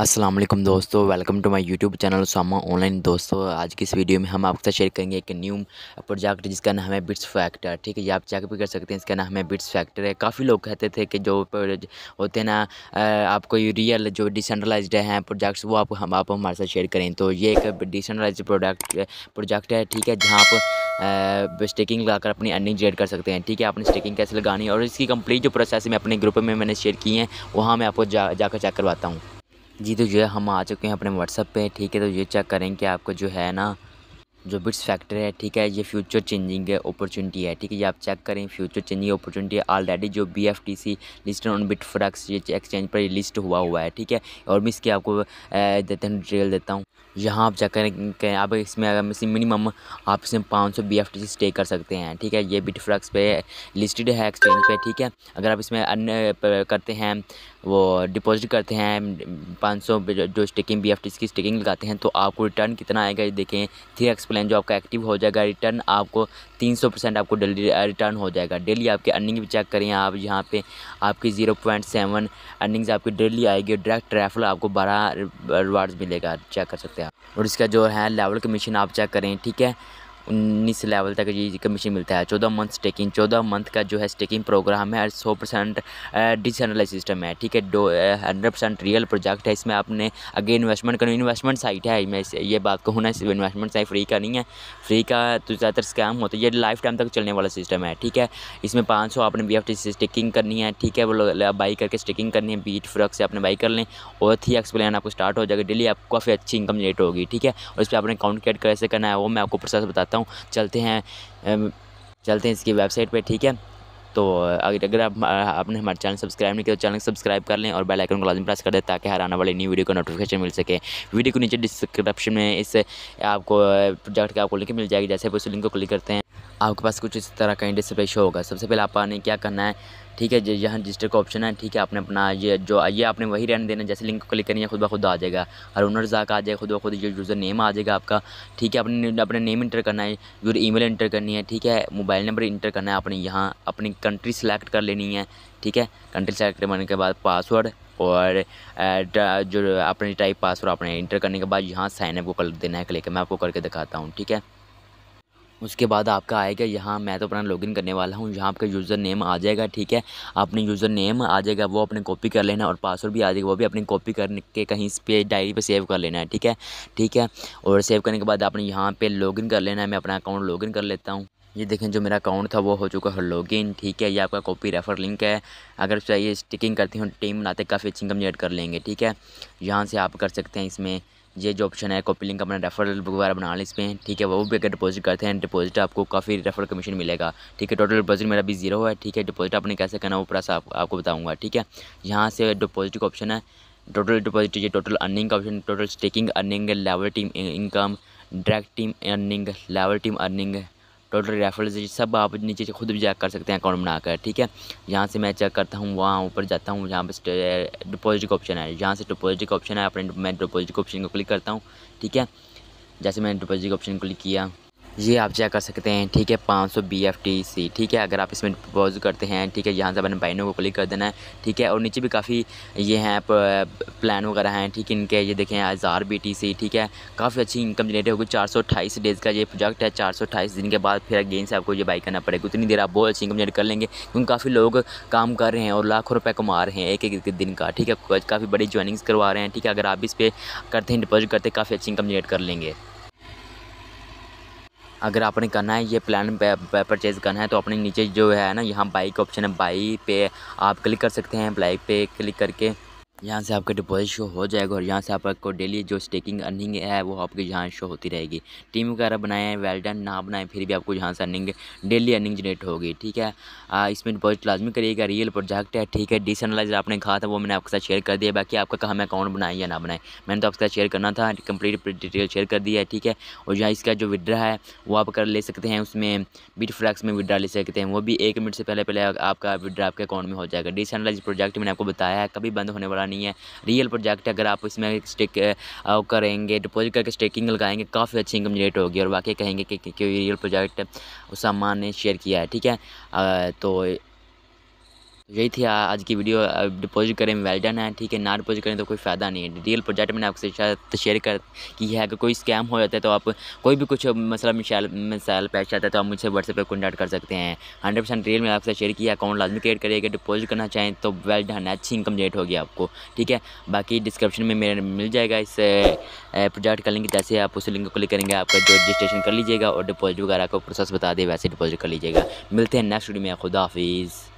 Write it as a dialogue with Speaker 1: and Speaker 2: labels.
Speaker 1: अस्सलाम वालेकुम दोस्तों welcome to my YouTube channel Sama online दोस्तों आज की इस वीडियो में हम आपके साथ शेयर करेंगे एक न्यू प्रोजेक्ट जिसका नाम है बिट्स फैक्टर ठीक है ये आप चेक भी कर सकते हैं इसका नाम है बिट्स फैक्टर है काफ़ी लोग कहते थे कि जो होते हैं ना आपको रियल जो डिसेंट्रलाइज हैं प्रोजेक्ट्स वो आप हम आप हमारे साथ शेयर करें तो ये एक डिसेंट्रलाइज प्रोडक्ट प्रोजेक्ट है ठीक है जहाँ आप स्टेकिंग लगाकर अपनी अर्निंग जनरेट कर सकते हैं ठीक है आपने स्टेकिंग कैसे लगानी और इसकी कंप्लीट जो प्रोसेस मैं अपने ग्रुप में मैंने शेयर की है वहाँ मैं आपको जा जाकर चेक करवाता हूँ जी तो जो है हम आ चुके हैं अपने व्हाट्सअप पे ठीक है तो ये चेक करें कि आपको जो है ना जो बिट्स फैक्टर है ठीक है ये फ्यूचर चेंजिंग अपॉर्चुनिटी है ठीक है ये आप चेक करें फ्यूचर चेंजिंग अपॉर्चुनिटी ऑलरेडी जो B F T C list on Bitfrux ये एक्सचेंज पर लिस्ट हुआ हुआ है ठीक है और मैं इसके आपको देते हैं डिटेल देता हूँ यहाँ आप चेक करें आप इसमें अगर इसमें मिनिमम आप इसमें पाँच सौ B F T C stake कर सकते हैं ठीक है ये बिट फ्रक्स पे लिस्टेड है एक्सचेंज पे ठीक है अगर आप इसमें अन्य करते हैं वो डिपॉजिट करते हैं पाँच सौ जो staking B F T C की स्टेकिंग लगाते हैं तो आपको रिटर्न कितना आएगा ये देखें थ्री एक्स प्लान जो आपका एक्टिव हो जाएगा रिटर्न आपको 300 परसेंट आपको डेली रिटर्न हो जाएगा डेली आपकी अर्निंग भी चेक करें आप यहाँ पे आपकी 0.7 अर्निंग्स आपकी डेली आएगी डायरेक्ट ट्रैफल आपको बड़ा रिवार्ड्स मिलेगा चेक कर सकते हैं और इसका जो है लेवल कमीशन आप चेक करें ठीक है उन्नीस लेवल तक ये कमीशन मिलता है चौदह मंथ स्टेकिंग चौदह मंथ का जो है स्टेकिंग प्रोग्राम है सौ परसेंट डिसेंट्रलाइज सिस्टम है ठीक है डो हंड्रेड परसेंट रियल प्रोजेक्ट है इसमें आपने अगे इन्वेस्टमेंट करनी इन्वेस्टमेंट साइट है मैं ये बात कहूँ ना सिर्फ इन्वेस्टमेंट साइट फ्री का नहीं है फ्री का तो ज़्यादातर स्कैम होता है ये लाइफ टाइम तक चलने वाला सिस्टम है ठीक है इसमें पाँच सौ आपने बी एफ टी से स्टिकिंग करनी है ठीक है वो बाई करके स्टिकिंग करनी है बीट फ्रक से आपने बाई कर लें और थी एक्स प्लान आपको स्टार्ट हो जाएगा डेली आपको काफ़ी अच्छी इनकम जनरेट होगी ठीक है और इस पर आपने अकाउंट क्रिएट कैसे करना है वो मैं आपको प्रोसेस बताता सकता हूँ चलते हैं चलते हैं इसकी वेबसाइट पर ठीक है तो अगर अगर आप आपने हमारे चैनल सब्सक्राइब नहीं किया तो चैनल सब्सक्राइब कर लें और बेल आइकन को लाजम प्रेस कर दें ताकि हर आने वाली न्यू वीडियो का नोटिफिकेशन मिल सके वीडियो को नीचे डिस्क्रिप्शन में इस आपको प्रोजेक्ट का आपको लिंक मिल जाएगी जैसे आप उस लिंक को क्लिक करते हैं आपके पास कुछ इस तरह का इंडिस शो होगा सबसे पहले आपने क्या करना है ठीक है यहाँ रजिस्टर का ऑप्शन है ठीक है आपने अपना ये जो ये आपने वही रहने देना जैसे लिंक को क्लिक करिए खुद ब खुद आ जाएगा हर ओनर जाक आ जाएगा खुद ब खुद ये यूज़र नेम आ जाएगा आपका ठीक है अपने अपने नेम इंटर करना है यूर मेल इंटर करनी है ठीक है मोबाइल नंबर इंटर करना है अपने यहाँ अपनी कंट्री सेलेक्ट कर लेनी है ठीक है कंट्री सेलेक्ट करने के बाद पासवर्ड और जो अपने टाइप पासवर्ड अपने इंटर करने के बाद यहाँ साइनअप को कर देना है क्लिक मैं आपको करके दिखाता हूँ ठीक है उसके बाद आपका आएगा यहाँ मैं तो अपना लॉगिन करने वाला हूँ यहाँ आपका यूज़र नेम आ जाएगा ठीक है अपने यूज़र नेम आ जाएगा वो अपने कॉपी कर लेना और पासवर्ड भी आ जाएगा वो भी अपनी कॉपी करके कहीं पे डायरी पे सेव कर लेना है ठीक है ठीक है और सेव करने के बाद आपने यहाँ पर लॉगिन कर लेना है मैं अपना अकाउंट लॉगिन कर लेता हूँ ये देखें जो मेरा अकाउंट था वो हो चुका है लॉगिन ठीक है ये आपका कॉपी रेफर लिंक है अगर चाहिए स्टिकिंग करते हैं टीम बनाते काफ़ी अच्छी इनकम जनरेट कर लेंगे ठीक है यहाँ से आप कर सकते हैं इसमें ये जो ऑप्शन है कॉपी लिंक अपना रेफरल वगैरह बना लें इसमें ठीक है वो भी अगर डिपॉजिट करते हैं डिपॉजिट आपको काफ़ी रेफरल कमीशन मिलेगा ठीक है टोटल डिपॉजिट मेरा भी जीरो है ठीक है डिपॉजिट आपने कैसे करना वो पूरा आप, आपको बताऊँगा ठीक है यहाँ से डिपॉजिट का ऑप्शन है टोटल डिपॉजिट ये टोटल अर्निंग का option total staking earning level team income direct team earning level team earning total referrals सब आप नीचे खुद भी चेक कर सकते हैं अकाउंट बनाकर ठीक है यहाँ से मैं चेक करता हूँ वहाँ ऊपर जाता हूँ जहाँ पर डिपोजिट का ऑप्शन है यहाँ से डिपोजिट का ऑप्शन है अपने मैं डिपोजिट के ऑप्शन को क्लिक करता हूँ ठीक है जैसे मैंने डिपोजिट के ऑप्शन क्लिक किया ये आप चेक कर सकते हैं ठीक है 500 सौ बी एफ टी सी ठीक है अगर आप इसमें डिपॉजिट करते हैं ठीक है यहाँ से अपने बाइनों को क्लिक कर देना है ठीक है और नीचे भी काफ़ी ये हैं प्लान वगैरह हैं ठीक है इनके ये देखें हज़ार बी टी सी ठीक है काफ़ी अच्छी इनकम जनरेट होगी चार सौ अट्ठाईस डेज़ का ये प्रोजेक्ट है चार सौ अट्ठाईस दिन के बाद फिर अगेन से आपको ये बाई करना पड़ेगा उतनी देर आप बहुत अच्छी इनकम जनरेट कर लेंगे क्योंकि काफ़ी लोग काम कर रहे हैं और लाखों रुपये कमा रहे हैं एक एक दिन का ठीक है काफ़ी बड़ी ज्वाइनिंग्स करवा रहे हैं ठीक है अगर आप इस पर करते हैं डिपॉजिट करते काफ़ी अच्छी इनकम जनरेट कर लेंगे अगर आपने करना है ये प्लान परचेज़ करना है तो अपने नीचे जो है ना यहाँ बाइक ऑप्शन है बाई पे आप क्लिक कर सकते हैं बाइक पे क्लिक करके यहाँ से आपका डिपॉजिट शो हो जाएगा और यहाँ से आपको डेली जो स्टेकिंग अर्निंग है वो आपके यहाँ शो होती रहेगी टीम वगैरह बनाएं डन ना बनाएं फिर भी आपको यहाँ से अर्निंग डेली अर्निंग जनरेट होगी ठीक है आ, इसमें डिपॉजिट लाजमी करिएगा रियल प्रोजेक्ट है ठीक है डिसनलाइजर आपने कहा था वो मैंने आपके साथ शेयर कर दिया बाकी आपका कहा मैं अकाउंट बनाए या ना बनाए मैंने तो आपके साथ शेयर करना था कंप्लीट डिटेल शेयर कर दिया है ठीक है और यहाँ इसका जो विड्रा है वो आप कर ले सकते हैं उसमें बीट फ्लैक्स में विड्रा ले सकते हैं वो भी एक मिनट से पहले पहले आपका विड्रा आपके अकाउंट में हो जाएगा डिसनलाइज प्रोजेक्ट मैंने आपको बताया है कभी बंद होने वाला नहीं है रियल प्रोजेक्ट अगर आप इसमें स्टेक करेंगे डिपॉजिट करके स्टेकिंग लगाएंगे काफ़ी अच्छी इनकम जनरेट होगी और वाकई कहेंगे कि, क्योंकि रियल प्रोजेक्ट उस सामान ने शेयर किया है ठीक है तो यही थी आज की वीडियो डिपॉजिट करें वेल डन है ठीक है ना डिपॉजिट करें तो कोई फ़ायदा नहीं है डिटेल प्रोजेक्ट मैंने आपसे शायद तो शेयर कर की है अगर कोई स्कैम हो जाता है तो आप कोई भी कुछ मसला मिसाइल मिसाइल पैच आता है तो आप मुझसे व्हाट्सएप पर कॉन्टैक्ट कर सकते हैं हंड्रेड परसेंट रियल मैंने आपसे शेयर किया अकाउंट लाजमी क्रिएट करिएगा डिपॉजिट करना चाहें तो वेल डन है अच्छी इनकम जनरेट होगी आपको ठीक है बाकी डिस्क्रिप्शन में मेरे मिल जाएगा इस प्रोजेक्ट का लिंक जैसे आप उस लिंक को क्लिक करेंगे आपका जो रजिस्ट्रेशन कर लीजिएगा और डिपॉजिट वगैरह का प्रोसेस बता दें वैसे डिपॉजिट कर लीजिएगा मिलते हैं नेक्स्ट वीडियो में खुदा हाफिज़